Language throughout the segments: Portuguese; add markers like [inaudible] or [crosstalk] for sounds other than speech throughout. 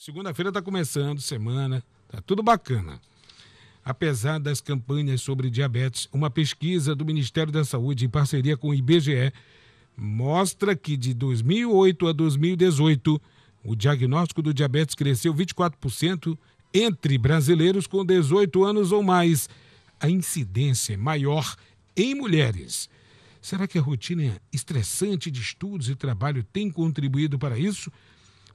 Segunda-feira está começando, semana, está tudo bacana. Apesar das campanhas sobre diabetes, uma pesquisa do Ministério da Saúde em parceria com o IBGE mostra que de 2008 a 2018 o diagnóstico do diabetes cresceu 24% entre brasileiros com 18 anos ou mais. A incidência é maior em mulheres. Será que a rotina estressante de estudos e trabalho tem contribuído para isso?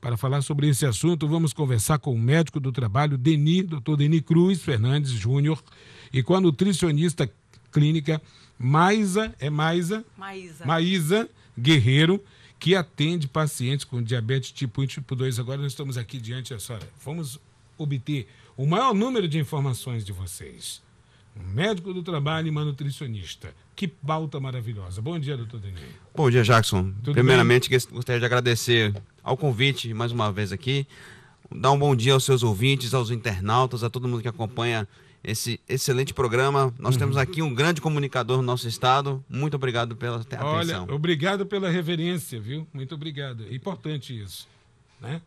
Para falar sobre esse assunto, vamos conversar com o médico do trabalho, Deni, doutor Deni Cruz Fernandes Júnior, e com a nutricionista clínica Maisa, é Maisa? Maísa. Maísa Guerreiro, que atende pacientes com diabetes tipo 1 e tipo 2. Agora nós estamos aqui diante, senhora, vamos obter o maior número de informações de vocês. Um médico do trabalho e uma nutricionista. Que pauta maravilhosa. Bom dia, doutor Deni. Bom dia, Jackson. Tudo Primeiramente, bem? gostaria de agradecer ao convite mais uma vez aqui. Dá um bom dia aos seus ouvintes, aos internautas, a todo mundo que acompanha esse excelente programa. Nós uhum. temos aqui um grande comunicador no nosso estado. Muito obrigado pela atenção. Olha, obrigado pela reverência, viu? Muito obrigado. É importante isso. Né?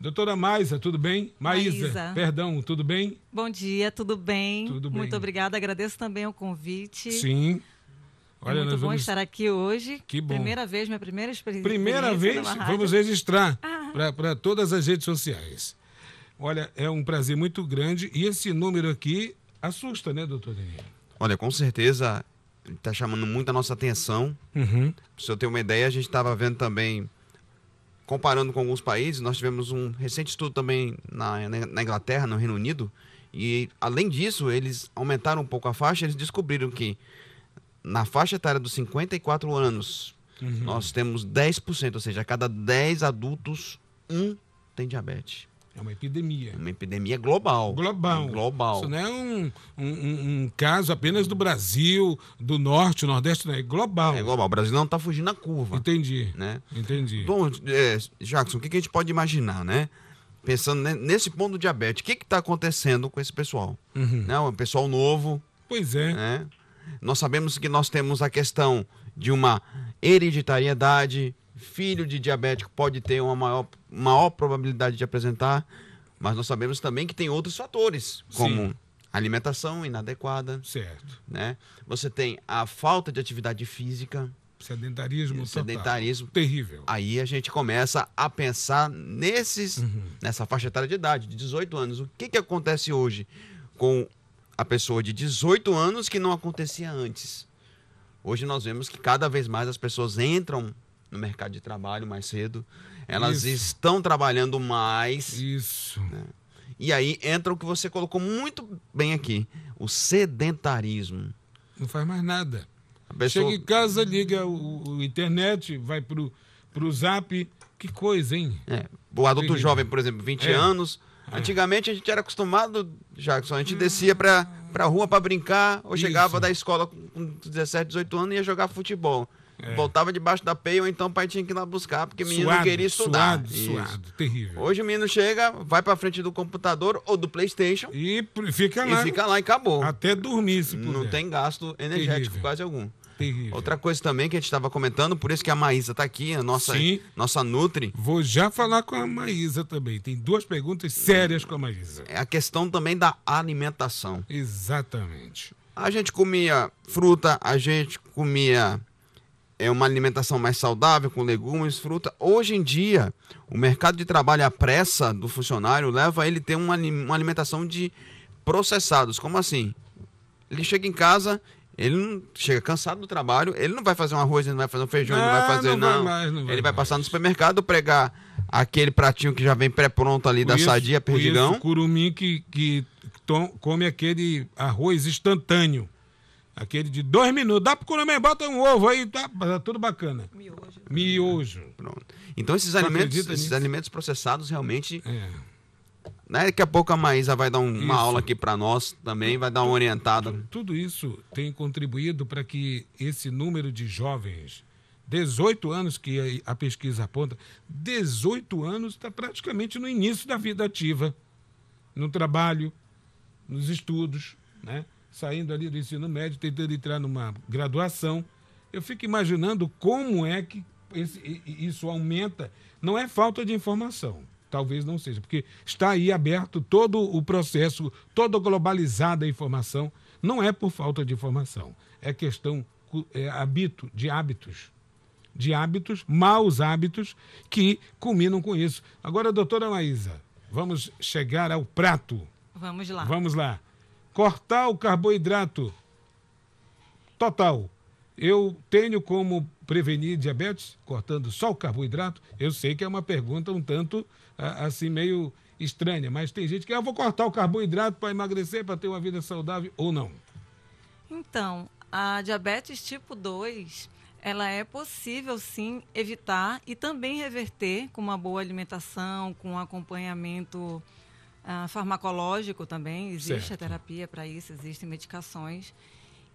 Doutora Maisa, tudo bem? Maísa, Maísa, perdão, tudo bem? Bom dia, tudo bem? Tudo bem. Muito obrigada, agradeço também o convite. Sim. Olha, é muito bom vamos... estar aqui hoje. Que bom. Primeira vez, minha primeira experiência. Primeira vez, vamos registrar ah. para todas as redes sociais. Olha, é um prazer muito grande e esse número aqui assusta, né, doutor Daniel? Olha, com certeza está chamando muito a nossa atenção. Uhum. Para você ter uma ideia, a gente estava vendo também, comparando com alguns países, nós tivemos um recente estudo também na, na Inglaterra, no Reino Unido, e além disso, eles aumentaram um pouco a faixa, eles descobriram que na faixa etária dos 54 anos, uhum. nós temos 10%, ou seja, a cada 10 adultos, um tem diabetes. É uma epidemia. É uma epidemia global. Global. É global. Isso não é um, um, um caso apenas do Brasil, do Norte, Nordeste, não é global. É global. O Brasil não está fugindo da curva. Entendi. Né? Entendi. Bom, é, Jackson, o que, que, a gente pode imaginar, né? Pensando nesse ponto do diabetes, o que está acontecendo com esse pessoal? Uhum. Né? um pessoal novo. Pois é. Né? Nós sabemos que nós temos a questão de uma hereditariedade, filho de diabético pode ter uma maior, maior probabilidade de apresentar, mas nós sabemos também que tem outros fatores, como Sim. alimentação inadequada. Certo. Né? Você tem a falta de atividade física. Sedentarismo, sedentarismo total. terrível. Aí a gente começa a pensar nesses uhum. nessa faixa etária de idade, de 18 anos. O que, que acontece hoje com a pessoa de 18 anos que não acontecia antes. Hoje nós vemos que cada vez mais as pessoas entram no mercado de trabalho mais cedo, elas Isso. estão trabalhando mais. Isso. Né? E aí entra o que você colocou muito bem aqui: o sedentarismo. Não faz mais nada. Pessoa... Chega em casa, liga o, o internet, vai pro, pro zap. Que coisa, hein? É. O adulto jovem, por exemplo, 20 é. anos, Antigamente a gente era acostumado, Jackson, a gente descia pra, pra rua para brincar, ou chegava da escola com 17, 18 anos e ia jogar futebol. É. Voltava debaixo da peia, ou então o pai tinha que ir lá buscar, porque o menino suado, queria estudar. Suado, suado, terrível. Hoje o menino chega, vai pra frente do computador ou do Playstation. E fica lá. E fica lá e acabou. Até dormir, se puder. Não tem gasto energético, terrível. quase algum. Terrível. Outra coisa também que a gente estava comentando, por isso que a Maísa está aqui, a nossa, Sim. nossa Nutri. Vou já falar com a Maísa também. Tem duas perguntas sérias com a Maísa. É a questão também da alimentação. Exatamente. A gente comia fruta, a gente comia é uma alimentação mais saudável, com legumes, fruta. Hoje em dia, o mercado de trabalho, a pressa do funcionário leva a ele ter uma, uma alimentação de processados. Como assim? Ele chega em casa, ele não chega cansado do trabalho, ele não vai fazer um arroz, ele não vai fazer um feijão, não, ele não vai ah, fazer, não. não. Vai mais, não vai ele vai mais. passar no supermercado, pregar aquele pratinho que já vem pré-pronto ali da isso, sadia, perdigão. Isso, curumim que, que tom, come aquele arroz instantâneo. Aquele de dois minutos. Dá pro curumim, bota um ovo aí, tá, tá tudo bacana. Miojo. Miojo. Pronto. Então esses, alimentos, esses alimentos processados realmente... É né? Daqui a pouco a Maísa vai dar um, uma aula aqui para nós também, vai dar uma orientada. Tudo isso tem contribuído para que esse número de jovens, 18 anos que a pesquisa aponta, 18 anos está praticamente no início da vida ativa, no trabalho, nos estudos, né? saindo ali do ensino médio, tentando entrar numa graduação. Eu fico imaginando como é que esse, isso aumenta. Não é falta de informação talvez não seja, porque está aí aberto todo o processo, toda globalizada a informação. Não é por falta de informação, é questão é, de hábitos. De hábitos, maus hábitos, que culminam com isso. Agora, doutora Maísa, vamos chegar ao prato. Vamos lá. Vamos lá. Cortar o carboidrato total eu tenho como prevenir diabetes cortando só o carboidrato? Eu sei que é uma pergunta um tanto assim meio estranha, mas tem gente que ah, eu vou cortar o carboidrato para emagrecer, para ter uma vida saudável ou não. Então, a diabetes tipo 2, ela é possível sim evitar e também reverter com uma boa alimentação, com acompanhamento ah, farmacológico também. Existe certo. a terapia para isso, existem medicações.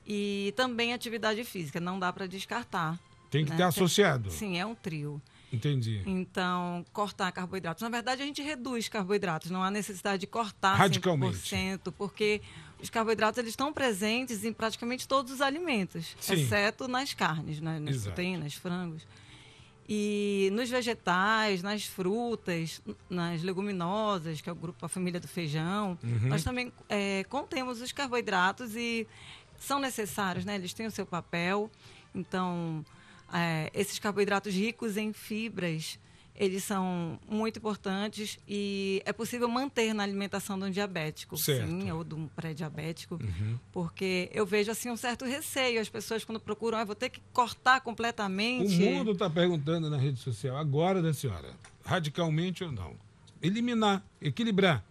E também atividade física, não dá para descartar. Tem que né? associado. Sim, é um trio. Entendi. Então, cortar carboidratos. Na verdade, a gente reduz carboidratos, não há necessidade de cortar Radicalmente. 100%, porque os carboidratos eles estão presentes em praticamente todos os alimentos, Sim. exceto nas carnes, né? nas proteínas, frangos. E nos vegetais, nas frutas, nas leguminosas, que é o grupo, a família do feijão, uhum. nós também é, contemos os carboidratos e são necessários, né? Eles têm o seu papel. Então, é, esses carboidratos ricos em fibras, eles são muito importantes e é possível manter na alimentação de um diabético, certo. sim, ou de um pré-diabético, uhum. porque eu vejo assim um certo receio. As pessoas quando procuram, ah, vou ter que cortar completamente. O mundo está perguntando na rede social agora da senhora, radicalmente ou não? Eliminar, equilibrar.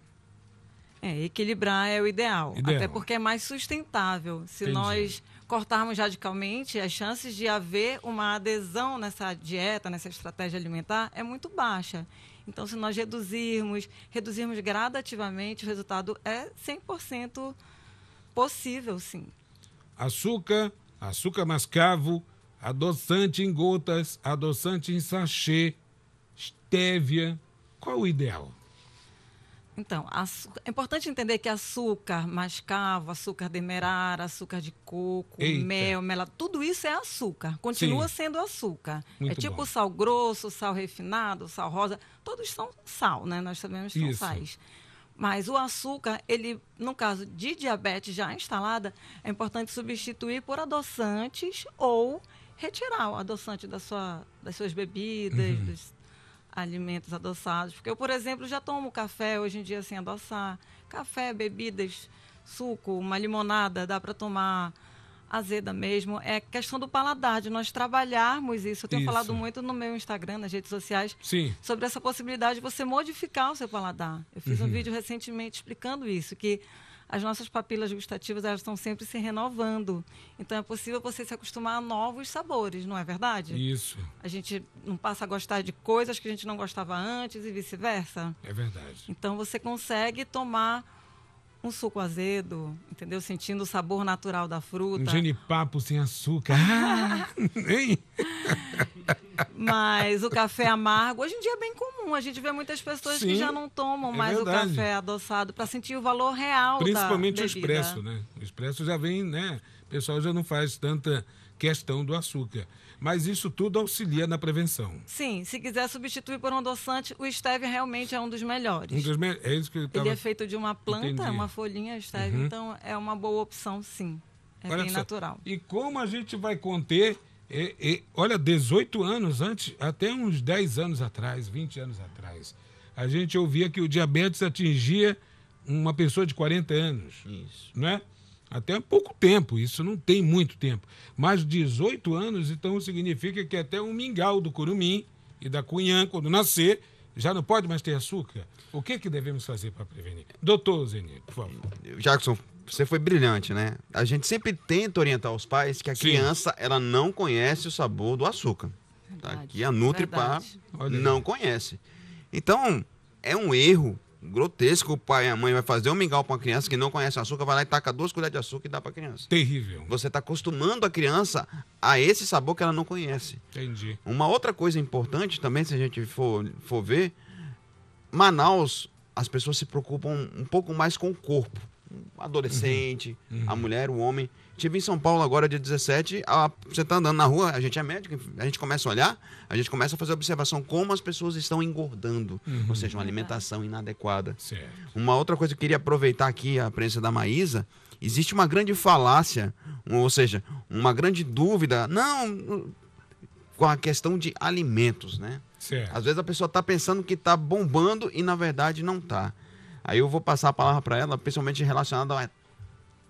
É, equilibrar é o ideal, ideal, até porque é mais sustentável. Se Entendi. nós cortarmos radicalmente, as chances de haver uma adesão nessa dieta, nessa estratégia alimentar, é muito baixa. Então, se nós reduzirmos, reduzirmos gradativamente, o resultado é 100% possível, sim. Açúcar, açúcar mascavo, adoçante em gotas, adoçante em sachê, estévia. Qual o ideal? Então, é importante entender que açúcar mascavo, açúcar demerara, açúcar de coco, Eita. mel, mel, tudo isso é açúcar, continua Sim. sendo açúcar. Muito é tipo bom. sal grosso, sal refinado, sal rosa, todos são sal, né? Nós sabemos que são sais. Mas o açúcar, ele, no caso de diabetes já instalada, é importante substituir por adoçantes ou retirar o adoçante da sua, das suas bebidas, uhum. dos alimentos adoçados. Porque eu, por exemplo, já tomo café hoje em dia sem adoçar. Café, bebidas, suco, uma limonada, dá para tomar azeda mesmo. É questão do paladar, de nós trabalharmos isso. Eu tenho isso. falado muito no meu Instagram, nas redes sociais, Sim. sobre essa possibilidade de você modificar o seu paladar. Eu fiz uhum. um vídeo recentemente explicando isso, que as nossas papilas gustativas elas estão sempre se renovando. Então é possível você se acostumar a novos sabores, não é verdade? Isso. A gente não passa a gostar de coisas que a gente não gostava antes e vice-versa. É verdade. Então você consegue tomar um suco azedo, entendeu? Sentindo o sabor natural da fruta. Um genipapo sem açúcar. Ah, [laughs] [laughs] Mas o café amargo, hoje em dia é bem comum. A gente vê muitas pessoas Sim, que já não tomam é mais o café adoçado para sentir o valor real Principalmente da o expresso, né? O expresso já vem, né? O pessoal já não faz tanta questão do açúcar. Mas isso tudo auxilia na prevenção. Sim, se quiser substituir por um adoçante, o stevia realmente é um dos melhores. Um dos me... é isso que eu tava... Ele é feito de uma planta, Entendi. É uma folhinha stevia, uhum. então é uma boa opção, sim. É Olha bem só. natural. E como a gente vai conter e, e, olha, 18 anos antes, até uns 10 anos atrás, 20 anos atrás, a gente ouvia que o diabetes atingia uma pessoa de 40 anos. Isso. Né? Até pouco tempo, isso não tem muito tempo. Mas 18 anos, então significa que até um mingau do curumim e da cunhã, quando nascer, já não pode mais ter açúcar. O que, que devemos fazer para prevenir? Doutor Zenir, por favor. Jackson, você foi brilhante, né? A gente sempre tenta orientar os pais que a Sim. criança ela não conhece o sabor do açúcar. Tá Verdade, Que a Nutripar não conhece. Então, é um erro Grotesco, o pai e a mãe vai fazer um mingau para uma criança que não conhece açúcar, vai lá e taca duas colheres de açúcar e dá para criança. Terrível. Você está acostumando a criança a esse sabor que ela não conhece. Entendi. Uma outra coisa importante também, se a gente for, for ver, Manaus, as pessoas se preocupam um pouco mais com o corpo. O adolescente, uhum. Uhum. a mulher, o homem. Tive em São Paulo agora, dia 17. A, você está andando na rua, a gente é médico, a gente começa a olhar, a gente começa a fazer observação como as pessoas estão engordando, uhum. ou seja, uma alimentação inadequada. Certo. Uma outra coisa que eu queria aproveitar aqui a presença da Maísa existe uma grande falácia, ou seja, uma grande dúvida, não com a questão de alimentos, né? Certo. Às vezes a pessoa está pensando que está bombando e na verdade não está. Aí eu vou passar a palavra para ela, principalmente relacionada ao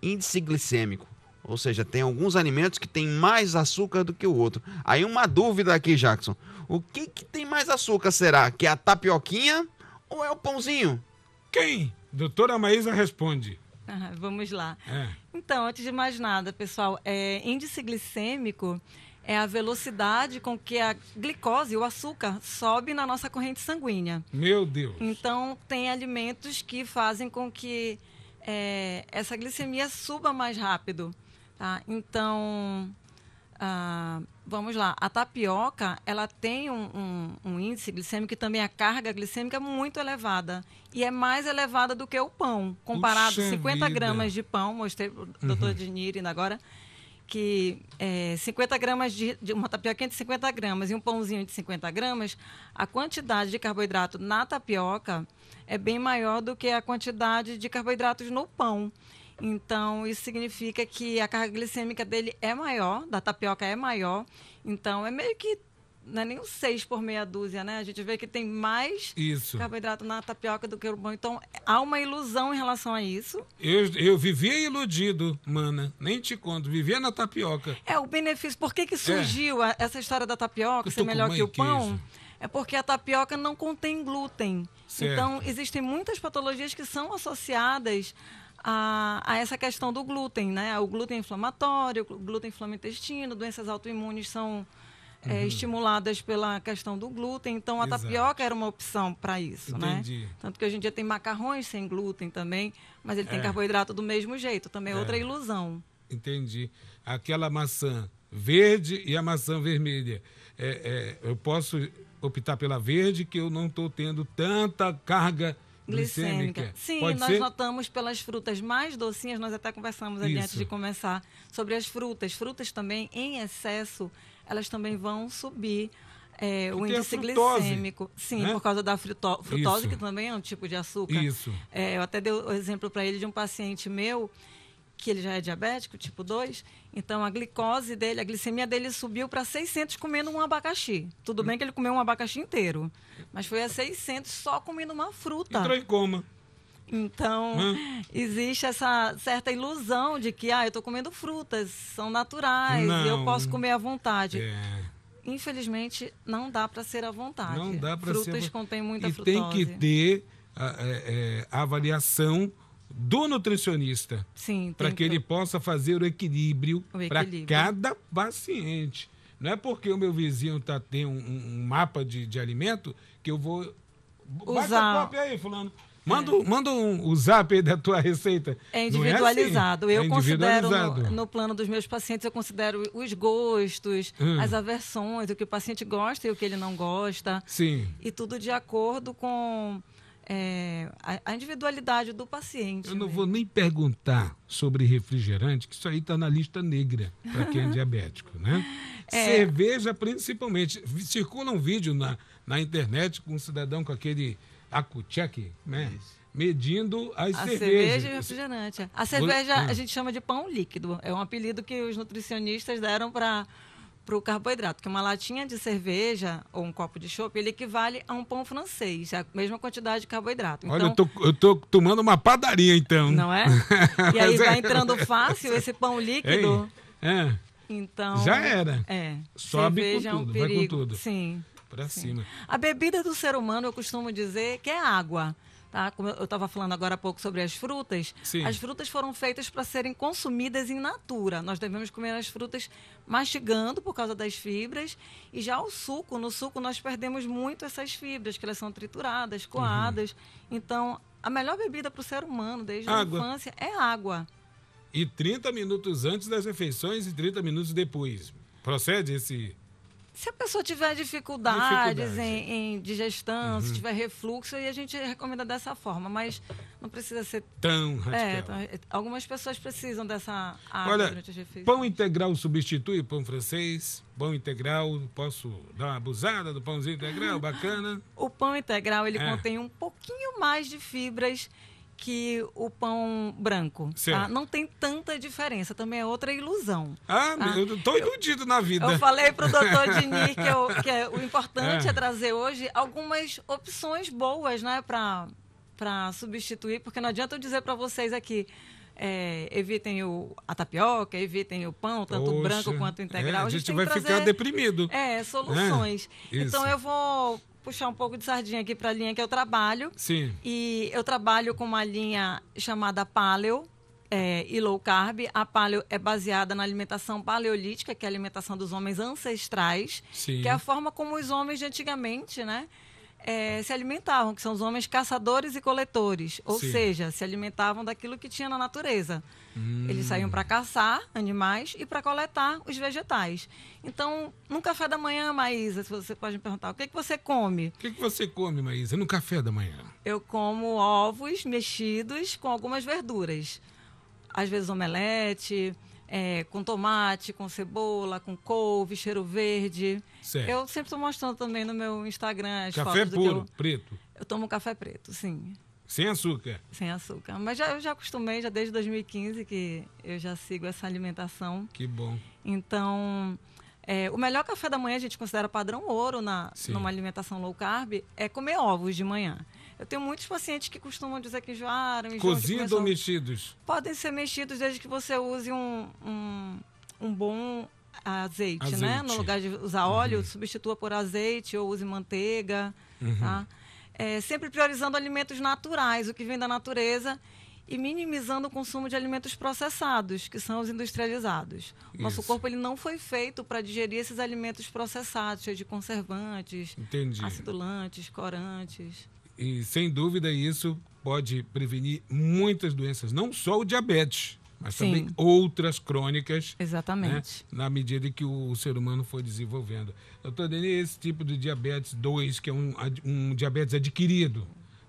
índice glicêmico. Ou seja, tem alguns alimentos que têm mais açúcar do que o outro. Aí uma dúvida aqui, Jackson. O que, que tem mais açúcar, será? Que é a tapioquinha ou é o pãozinho? Quem? Doutora Maísa responde. Ah, vamos lá. É. Então, antes de mais nada, pessoal, é, índice glicêmico é a velocidade com que a glicose, o açúcar, sobe na nossa corrente sanguínea. Meu Deus! Então, tem alimentos que fazem com que é, essa glicemia suba mais rápido. Tá? Então, ah, vamos lá, a tapioca ela tem um, um, um, índice glicêmico e também a carga glicêmica é muito elevada. E é mais elevada do que o pão. Comparado Puxa 50 vida. gramas de pão, mostrei para o uhum. Dinirin agora, que é, 50 gramas de, de, uma tapioca entre 50 gramas e um pãozinho de 50 gramas, a quantidade de carboidrato na tapioca é bem maior do que a quantidade de carboidratos no pão. Então, isso significa que a carga glicêmica dele é maior, da tapioca é maior. Então, é meio que não é nem um 6 por meia dúzia, né? A gente vê que tem mais isso. carboidrato na tapioca do que no pão. Então, há uma ilusão em relação a isso. Eu, eu vivia iludido, mana. Nem te conto. Vivia na tapioca. É, o benefício. Por que, que é. surgiu é. essa história da tapioca ser melhor que o pão? É porque a tapioca não contém glúten. Certo. Então, existem muitas patologias que são associadas a, a, essa questão do glúten, né? O glúten inflamatório, o glúten intestino, doenças autoimunes são é, uhum. é, estimuladas pela questão do glúten, então a Exato. tapioca era uma opção para isso, né? Entendi. né? Tanto que hoje em dia tem macarrões sem glúten também, mas ele é. tem carboidrato do mesmo jeito, também é, é outra ilusão. Entendi. Aquela maçã verde e a maçã vermelha. É, é, eu posso optar pela verde, que eu não estou tendo tanta carga glicêmica. Sim, Pode nós ser? notamos pelas frutas mais docinhas, nós até conversamos ali antes de começar, sobre as frutas. Frutas também, em excesso, elas também vão subir é, o índice glicêmico. Sim, né? por causa da fruto, frutose, Isso. que também é um tipo de açúcar. Isso. É, eu até dei o exemplo para ele de um paciente meu que ele já é diabético, tipo 2, então a glicose dele, a glicemia dele subiu para 600 comendo um abacaxi. Tudo bem que ele comeu um abacaxi inteiro, mas foi a 600 só comendo uma fruta. Entrou em coma. Então, Hã? existe essa certa ilusão de que, ah, eu estou comendo frutas, são naturais, não. eu posso comer à vontade. É infelizmente não dá para ser à vontade. Não dá para ser. Frutas contêm muita e frutose. tem que ter a, a, é, é, a avaliação do nutricionista. Sim. Para que, ele possa fazer o equilíbrio, equilíbrio. para cada paciente. Não é porque o meu vizinho tá, tem um, um mapa de, de alimento que eu vou. Usar. Bate a aí, Fulano. Manda, é. manda um, o zap aí da tua receita. É individualizado. É assim. Eu é individualizado. considero, no, no, plano dos meus pacientes, eu considero os gostos, hum. as aversões, o que o paciente gosta e o que ele não gosta. Sim. E tudo de acordo com é, a individualidade do paciente. Eu não né? vou nem perguntar sobre refrigerante, que isso aí está na lista negra para quem é [laughs] diabético, né? É... Cerveja, principalmente. Circula um vídeo na, na internet com um cidadão com aquele acucheck né? Isso. Medindo as a cervejas. cerveja e refrigerante. A cerveja ah. a gente chama de pão líquido. É um apelido que os nutricionistas deram para para o carboidrato, que uma latinha de cerveja ou um copo de chopp, ele equivale a um pão francês, a mesma quantidade de carboidrato. Olha, então eu, tô, eu tô tomando uma padaria, então. Não é? [laughs] E aí é. vai entrando fácil esse pão líquido. Ei, é. Então. Já era. É. Sobe cerveja com tudo, é um perigo. vai com tudo. Sim. Pra cima. A bebida do ser humano, eu costumo dizer que é água. Tá? Como eu estava falando agora há pouco sobre as frutas, Sim. as frutas foram feitas para serem consumidas em natura. Nós devemos comer as frutas mastigando por causa das fibras e já o suco, no suco nós perdemos muito essas fibras, que elas são trituradas, uhum. coadas. Uhum. Então, a melhor bebida para o ser humano desde água. a infância é água. E 30 minutos antes das refeições e 30 minutos depois. Procede esse se a pessoa tiver dificuldades Dificuldade. em, em, digestão, uhum. se tiver refluxo, aí a gente recomenda dessa forma, mas não precisa ser tão é, radical. É, algumas pessoas precisam dessa água Olha, durante as refeições. Pão integral substitui pão francês? Pão integral, posso dar uma abusada do pãozinho integral? [laughs] Bacana. O pão integral ele é. contém um pouquinho mais de fibras que o pão branco. Tá? Não tem tanta diferença, também é outra ilusão. Ah, tá? eu tô iludido eu, na vida. Eu falei para o doutor Dini que, eu, que é, o importante é. é trazer hoje algumas opções boas, né, para para substituir, porque não adianta eu dizer para vocês aqui, é, evitem o, a tapioca, evitem o pão, tanto Poxa, branco quanto integral. É, a, gente a, gente vai trazer, ficar deprimido. É, soluções. É, então eu vou puxar um pouco de sardinha aqui para a linha que eu trabalho. Sim. E eu trabalho com uma linha chamada Paleo é, e Low Carb. A Paleo é baseada na alimentação paleolítica, que é a alimentação dos homens ancestrais, Sim. que é a forma como os homens de antigamente, né? é, se alimentavam, que são os homens caçadores e coletores, ou Sim. seja, se alimentavam daquilo que tinha na natureza. Hum. Eles saíam para caçar animais e para coletar os vegetais. Então, no café da manhã, Maísa, se você pode me perguntar, o que, é que você come? O que, é que você come, Maísa, no café da manhã? Eu como ovos mexidos com algumas verduras. Às vezes omelete, é, com tomate, com cebola, com couve, cheiro verde. Certo. Eu sempre estou mostrando também no meu Instagram as café fotos puro, do que eu, preto. Eu tomo café preto, sim. Sem açúcar? Sem açúcar. Mas já, eu já acostumei, já desde 2015 que eu já sigo essa alimentação. Que bom. Então, é, o melhor café da manhã a gente considera padrão ouro na, numa alimentação low carb é comer ovos de manhã. Eu tenho muitos pacientes que costumam dizer que enjoaram. enjoaram ou mexidos? Podem ser mexidos desde que você use um, um, um bom azeite, azeite, né? No lugar de usar óleo, uhum. substitua por azeite ou use manteiga, uhum. tá? É, sempre priorizando alimentos naturais, o que vem da natureza, e minimizando o consumo de alimentos processados, que são os industrializados. Isso. Nosso corpo ele não foi feito para digerir esses alimentos processados, cheios de conservantes, Entendi. acidulantes, corantes. E sem dúvida isso pode prevenir muitas doenças, não só o diabetes, mas Sim. também outras crônicas. Né, Exatamente. Né, na medida que o, o, ser humano foi desenvolvendo. Doutor Denise, esse tipo de diabetes 2, que é um, um diabetes adquirido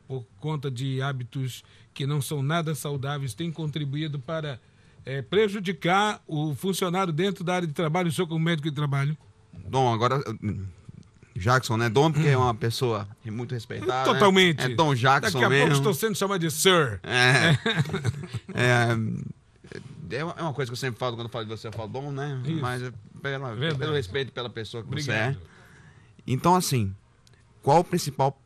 por conta de hábitos que não são nada saudáveis, tem contribuído para é, prejudicar o funcionário dentro da área de trabalho, o senhor como médico de trabalho? Bom, agora Jackson, né? Dom, porque é uma pessoa muito respeitada. Né? Totalmente. Né? É Dom Jackson Daqui a mesmo. pouco estou sendo chamado de Sir. É. [laughs] é. é. é. uma coisa que eu sempre falo quando falo de você, eu falo Dom, né? Isso. Mas é pela, é pelo respeito pela pessoa que Obrigado. você é. Então, assim, qual o principal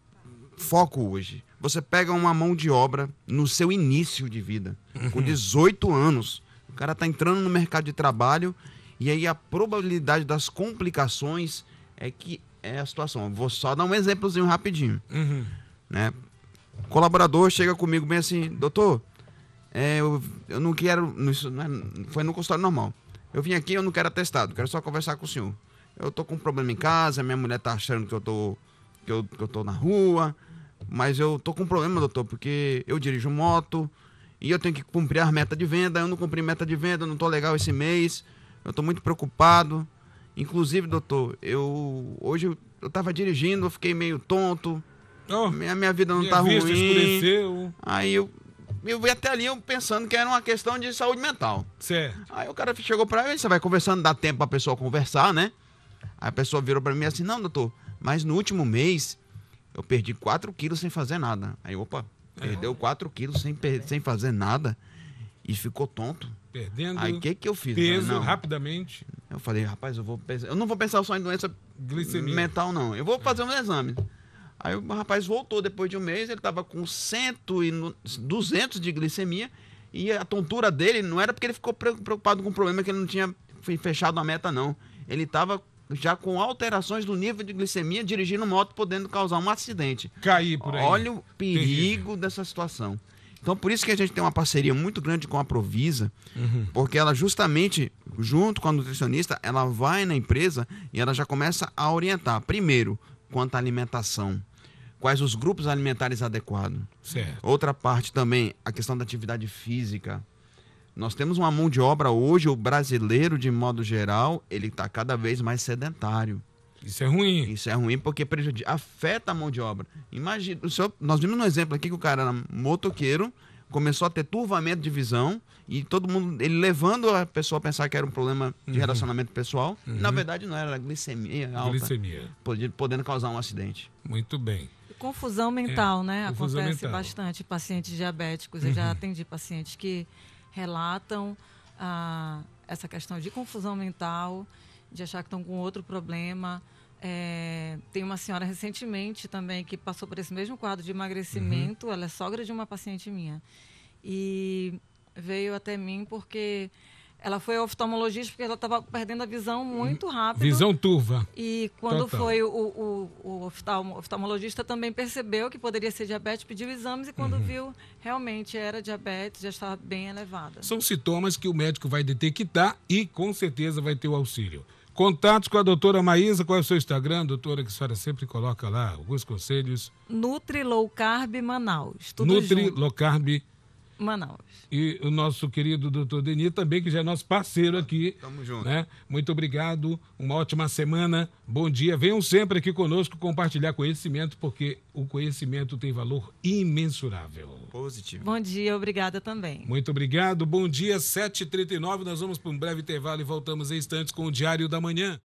foco hoje? Você pega uma mão de obra no seu início de vida, com 18 uhum. anos. O cara está entrando no mercado de trabalho e aí a probabilidade das complicações é que é a situação. Vou só dar um exemplozinho rapidinho. Uhum. Né? O colaborador chega comigo bem assim, doutor, é, eu, eu não quero. Isso não é, foi no consultório normal. Eu vim aqui, eu não quero atestado, quero só conversar com o senhor. Eu tô com um problema em casa, minha mulher tá achando que eu tô, que eu, que eu tô na rua, mas eu tô com um problema, doutor, porque eu dirijo moto e eu tenho que cumprir as metas de venda, eu não cumpri meta de venda, eu não tô legal esse mês, eu tô muito preocupado. Inclusive, doutor, eu hoje eu, eu tava dirigindo, eu fiquei meio tonto. Oh, minha, minha vida não minha tá ruim. Escureceu. Aí eu, eu vi até ali eu pensando que era uma questão de saúde mental. Certo. Aí o cara chegou pra mim, você vai conversando, dá tempo pra pessoa conversar, né? Aí a pessoa virou pra mim assim, não, doutor, mas no último mês eu perdi 4 quilos sem fazer nada. Aí, opa, é. perdeu 4 quilos sem, sem fazer nada e ficou tonto perdendo. Aí que, que eu fiz? Peso não. rapidamente. Eu falei, rapaz, eu vou pensar. Eu não vou pensar só em doença Glicemia. mental, não. Eu vou é. fazer é. um exame. Aí o rapaz voltou depois de um mês, ele estava com 100 e 200 de glicemia e a tontura dele não era porque ele ficou preocupado com o problema que ele não tinha fechado a meta, não. Ele estava já com alterações do nível de glicemia dirigindo moto, podendo causar um acidente. Cair por aí. Olha o perigo Terrível. dessa situação. Então, por isso que a gente tem uma parceria muito grande com a Provisa, uhum. porque ela justamente, junto com a nutricionista, ela vai na empresa e ela já começa a orientar, primeiro, quanto à alimentação quais os grupos alimentares adequados. Certo. Outra parte também, a questão da atividade física. Nós temos uma mão de obra hoje, o brasileiro, de modo geral, ele está cada vez mais sedentário. Isso é ruim. Isso é ruim porque prejudica, afeta a mão de obra. Imagina, o senhor, nós vimos um exemplo aqui que o cara era motoqueiro, começou a ter turvamento de visão e todo mundo, ele levando a pessoa a pensar que era um problema de uhum. relacionamento pessoal, uhum. na verdade não era, era glicemia alta. Glicemia. Podendo causar um acidente. Muito bem. Confusão mental, é, né? Confusão Acontece mental. bastante pacientes diabéticos. Uhum. Eu já uhum. atendi pacientes que relatam ah, essa questão de confusão mental de achar que estão com outro problema. É, tem uma senhora recentemente também que passou por esse mesmo quadro de emagrecimento. Uhum. Ela é sogra de uma paciente minha. E veio até mim porque ela foi oftalmologista porque ela estava perdendo a visão muito rápido. Visão turva. E quando Total. foi o, o, o oftalmo, oftalmologista também percebeu que poderia ser diabetes, pediu exames e quando uhum. viu, realmente era diabetes, já estava bem elevada. São sintomas que o médico vai detectar e com certeza vai ter o auxílio. Contatos com a doutora Maísa, qual é o seu Instagram, doutora, que a senhora sempre coloca lá alguns conselhos? Nutri Low Carb Manaus. Nutri junto. Low Carb Manaus. E o nosso querido doutor Denis também, que já é nosso parceiro aqui. Ah, tamo junto. Né? Muito obrigado, uma ótima semana, bom dia. Venham sempre aqui conosco compartilhar conhecimento, porque o conhecimento tem valor imensurável. Positivo. Bom dia, obrigada também. Muito obrigado, bom dia, 7h39. Nós vamos para um breve intervalo e voltamos em instantes com o Diário da Manhã.